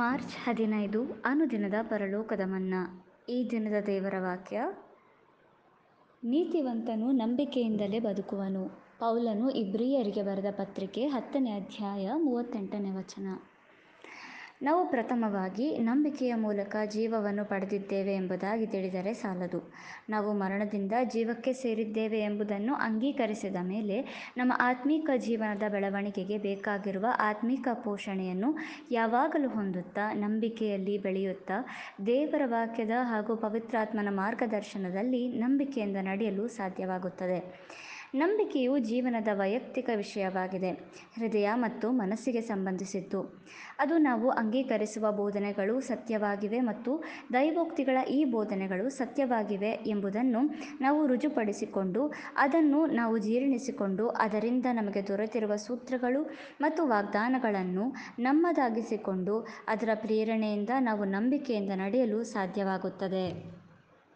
March ಹದಿನೈದು ಅನುದಿನದ ಪರಲೋಕದ ಮನ್ನಾ ಈ ದಿನದ ದೇವರ ವಾಕ್ಯ ನೀತಿವಂತನು ನಂಬಿಕೆಯಿಂದಲೇ ಬದುಕುವನು ಪೌಲನು ಇಬ್ರಿಯರಿಗೆ ಬರೆದ ಪತ್ರಿಕೆ ಹತ್ತನೇ ಅಧ್ಯಾಯ ಮೂವತ್ತೆಂಟನೇ ವಚನ ನಾವು ಪ್ರಥಮವಾಗಿ ನಂಬಿಕೆಯ ಮೂಲಕ ಜೀವವನ್ನು ಪಡೆದಿದ್ದೇವೆ ಎಂಬುದಾಗಿ ತಿಳಿದರೆ ಸಾಲದು ನಾವು ಮರಣದಿಂದ ಜೀವಕ್ಕೆ ಸೇರಿದ್ದೇವೆ ಎಂಬುದನ್ನು ಅಂಗೀಕರಿಸಿದ ಮೇಲೆ ನಮ್ಮ ಆತ್ಮೀಕ ಜೀವನದ ಬೆಳವಣಿಗೆಗೆ ಬೇಕಾಗಿರುವ ಆತ್ಮೀಕ ಪೋಷಣೆಯನ್ನು ಯಾವಾಗಲೂ ಹೊಂದುತ್ತಾ ನಂಬಿಕೆಯಲ್ಲಿ ಬೆಳೆಯುತ್ತಾ ದೇವರ ವಾಕ್ಯದ ಹಾಗೂ ಪವಿತ್ರಾತ್ಮನ ಮಾರ್ಗದರ್ಶನದಲ್ಲಿ ನಂಬಿಕೆಯಿಂದ ನಡೆಯಲು ಸಾಧ್ಯವಾಗುತ್ತದೆ ನಂಬಿಕೆಯು ಜೀವನದ ವೈಯಕ್ತಿಕ ವಿಷಯವಾಗಿದೆ ಹೃದಯ ಮತ್ತು ಮನಸ್ಸಿಗೆ ಸಂಬಂಧಿಸಿದ್ದು ಅದು ನಾವು ಅಂಗೀಕರಿಸುವ ಬೋಧನೆಗಳು ಸತ್ಯವಾಗಿವೆ ಮತ್ತು ದೈವೋಕ್ತಿಗಳ ಈ ಬೋಧನೆಗಳು ಸತ್ಯವಾಗಿವೆ ಎಂಬುದನ್ನು ನಾವು ರುಜುಪಡಿಸಿಕೊಂಡು ಅದನ್ನು ನಾವು ಜೀರ್ಣಿಸಿಕೊಂಡು ಅದರಿಂದ ನಮಗೆ ದೊರೆತಿರುವ ಸೂತ್ರಗಳು ಮತ್ತು ವಾಗ್ದಾನಗಳನ್ನು ನಮ್ಮದಾಗಿಸಿಕೊಂಡು ಅದರ ಪ್ರೇರಣೆಯಿಂದ ನಾವು ನಂಬಿಕೆಯಿಂದ ನಡೆಯಲು ಸಾಧ್ಯವಾಗುತ್ತದೆ